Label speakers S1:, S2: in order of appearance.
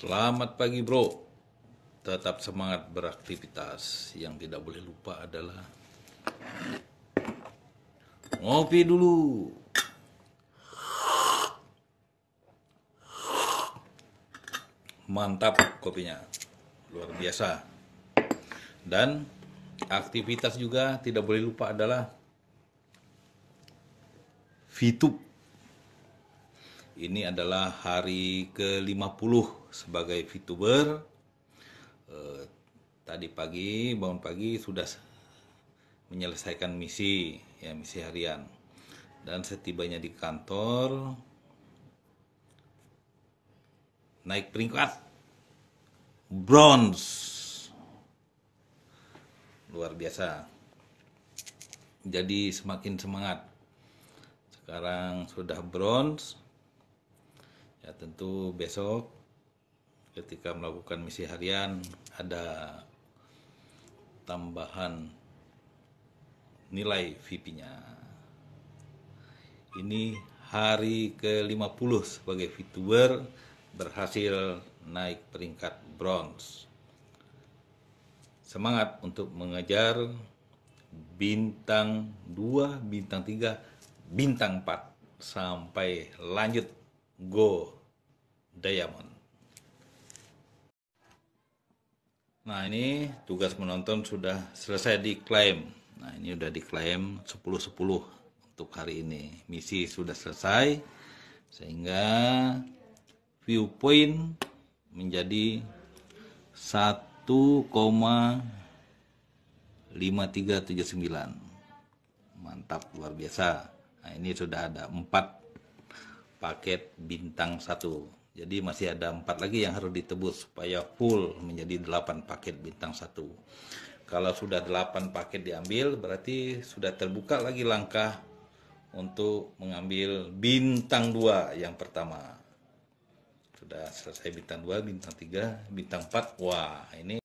S1: Selamat pagi bro. Tetap semangat beraktivitas. Yang tidak boleh lupa adalah ngopi dulu. Mantap kopinya. Luar biasa. Dan aktivitas juga tidak boleh lupa adalah VTube ini adalah hari ke-50 sebagai VTuber. Eh, tadi pagi, bangun pagi sudah menyelesaikan misi, ya misi harian. Dan setibanya di kantor naik peringkat bronze. Luar biasa. Jadi semakin semangat. Sekarang sudah bronze Ya tentu besok ketika melakukan misi harian ada tambahan nilai VP-nya. Ini hari ke-50 sebagai VTuber berhasil naik peringkat bronze. Semangat untuk mengejar bintang 2, bintang 3, bintang 4 sampai lanjut Go Diamond. Nah ini tugas menonton sudah selesai diklaim. Nah ini sudah diklaim 10-10 untuk hari ini. Misi sudah selesai sehingga viewpoint menjadi 1,5379. Mantap luar biasa. Nah ini sudah ada 4 paket bintang 1. Jadi masih ada empat lagi yang harus ditebus supaya full menjadi 8 paket bintang 1. Kalau sudah 8 paket diambil berarti sudah terbuka lagi langkah untuk mengambil bintang 2 yang pertama. Sudah selesai bintang 2, bintang 3, bintang 4. Wah, ini